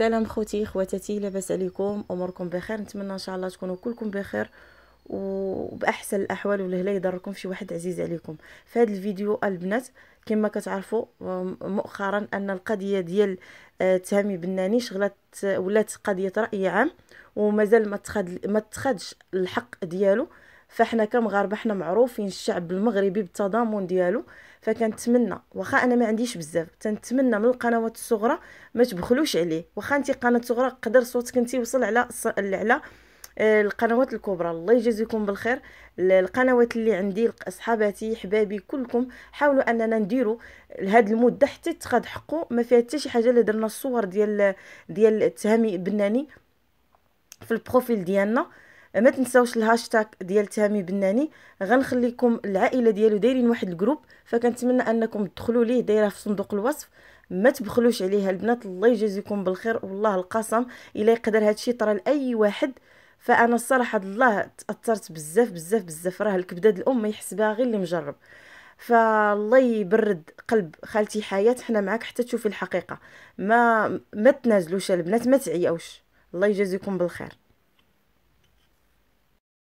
السلام خوتي خواتاتي لاباس عليكم اموركم بخير نتمنى ان شاء الله تكونوا كلكم بخير وباحسن الاحوال ولهلا يضركم شي واحد عزيز عليكم في هذا الفيديو البنات كما كتعرفوا مؤخرا ان القضيه ديال آه، تهامي بناني شغلت ولات قضيه راي عام ومازال ما تخد ما تخدش الحق ديالو فاحنا كمغاربه حنا معروفين الشعب المغربي بالتضامن ديالو فكنتمنى واخا انا ما عنديش بزاف تنتمنى من القنوات الصغرى ما تبخلوش عليه واخا انت قناه صغرى قدر صوتك انت يوصل على على آه، القنوات الكبرى الله يجازيكم بالخير القنوات اللي عندي اصحاباتي حبابي كلكم حاولوا اننا نديروا لهذا المده حتى تقاد حقه ما فيها حتى شي حاجه اللي درنا الصور ديال ديال تهامي بناني في البروفيل ديالنا ما تنساوش الهاشتاغ ديال تامي بناني غنخليكم العائله ديالو دايرين واحد الجروب فكنتمنى انكم تدخلوا ليه دايره في صندوق الوصف ما تبخلوش عليها البنات الله يجازيكم بالخير والله القسم الا يقدر هادشي طرا لاي واحد فانا الصراحه الله تاثرت بزاف بزاف بزاف راه الكبده الام يحسبها غير اللي مجرب فالله يبرد قلب خالتي حياه حنا معاك حتى تشوفي الحقيقه ما ما تنازلوش البنات ما تعياوش الله يجازيكم بالخير